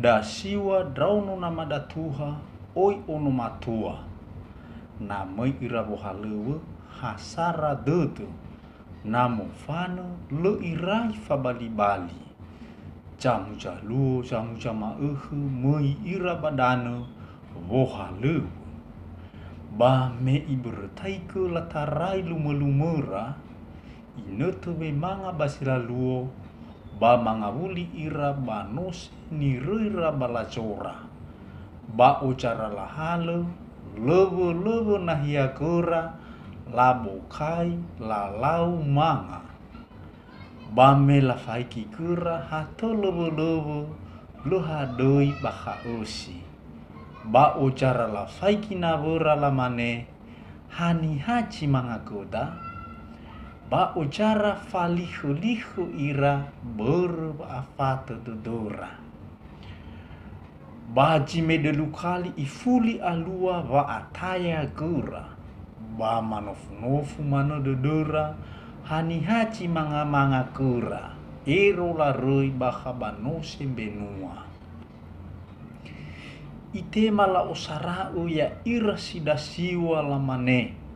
da siwa nama da oi ono matua mai ira bohalewa hasara dutu namo fana le irai fabali bali jamu jalu jamu jama ehu mai ira badano bohalewa ba me ibur ke latarai lumelumera ina tewe manga luo ba mangahuli ira banos nirira balacora ba ucara lahalo lebo lebo nahiakura labo kai lalau manga Ba la faiki kura hato lebo lebo luha doi baka osi ba ucara la faiki nabura lamane mane hani hachi manga koda ba ujara falihu-lihu ira berafata dodora. Baji kali ifuli alua wa ataya gura. Ba manof nofu mano dodora hani haci manga-manga gura. Ero la baka bano banose benua. Ite mala osarau ya ira sidasiwa lamane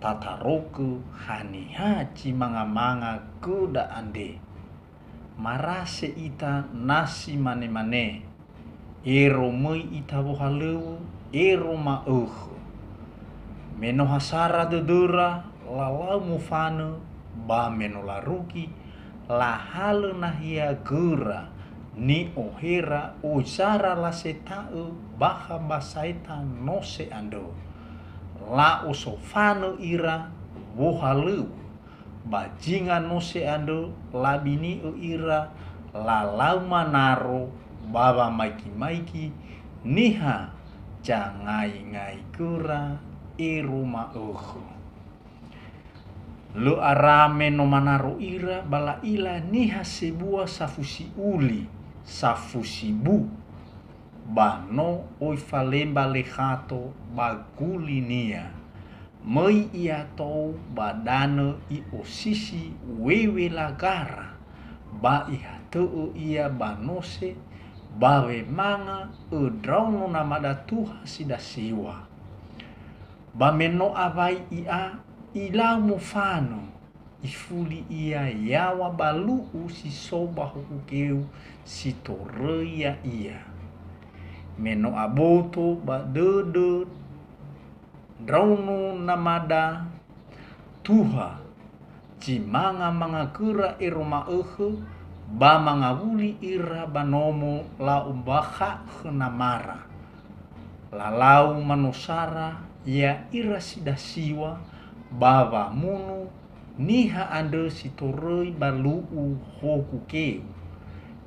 tataroku haniha haji manga kuda ande. Marase ita nasi mane-mane. Ero mui ita bohaleu, ero mauhu. Meno hasara dudura, lalau mufano ba meno laruki, lahalu nahia gura. Ni ohera usara lasetau baha basaita no se ando lao sofano ira wohalu bajingan nose ando labini o ira lalau manaro baba maiki maiki niha jangai ngai kura iruma e uhu lu arame no manaro ira bala ila niha sebuah safusi uli safusi bu Bano oi falemba lekato, bagulinia mai ia atou badana i osisi wewe lagara. ba i hatu ia banose bawe manga udraunu e na madatuha ba meno avai ia ilau mufano ifuli ia yawa baluu sisoba hukukeu sitoreia ia meno abutu ba dede draunu namada tuha cimanga manga kura iruma ehe ba manga wuli ira banomo la umbaha henamara lalau manusara ya ira sidasiwa bava munu niha ande sitoroi baluu keu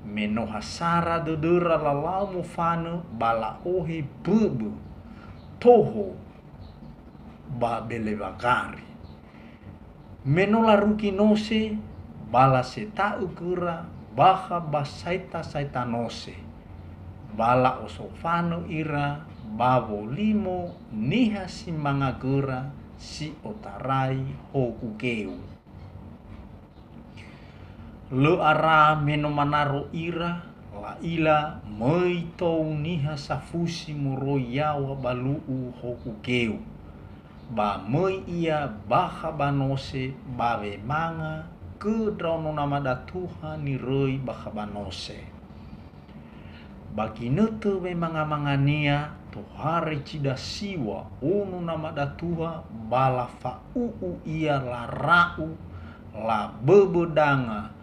Menohasara hasara dudura lalamu fano bala ohi bubu toho ba bele bakari meno laruki nose bala seta ukura baha basaita saita nose bala osofano ira babo limo niha si mangagura si otarai hokukeu lu ara menomanaro ira la ila maitouniha safusi moroyawa baluu hokukeu ba mai ia baha banose bawe manga ke drono nama datuha roi baha banose te we manga manga mangania tohare cida siwa ono nama datuha bala fauu ia la rau la bebedanga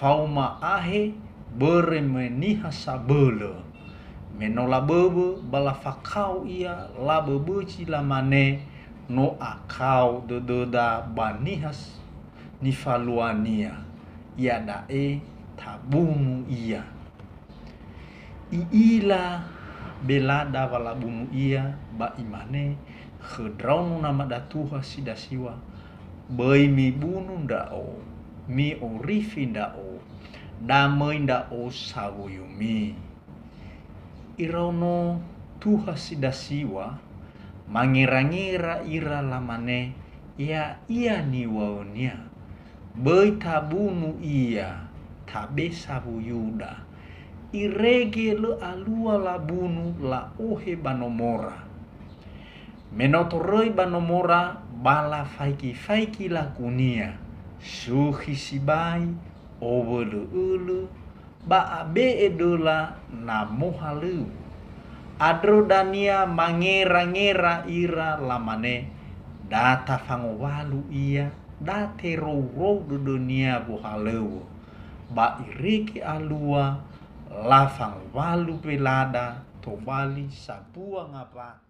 fauma ahe beremeniha sabele menola bebe bala fakau ia la bebe lamane no akau dododa banihas nifaluania ia dae tabumu ia iila bela dava bumu ia ba imane hedraunu nama datuha sidasiwa bai mi bunu dao mi o rifi dao damai ndao sagoyumi irono tuha sidasiwa mangira-ngira ira lamane ia ia niwaonia bei tabunu ia tabe sabuyuda irege le alua labunu la ohe banomora menotoroi banomora bala faiki faiki lakunia. kunia Suhi sibai obulu ulu baabe edola halu, Adro dania mangera-ngera ira lamane data walu ia date rourou do dunia buhalu. Ba iriki alua lafang walu pelada tobali Sabua ngapa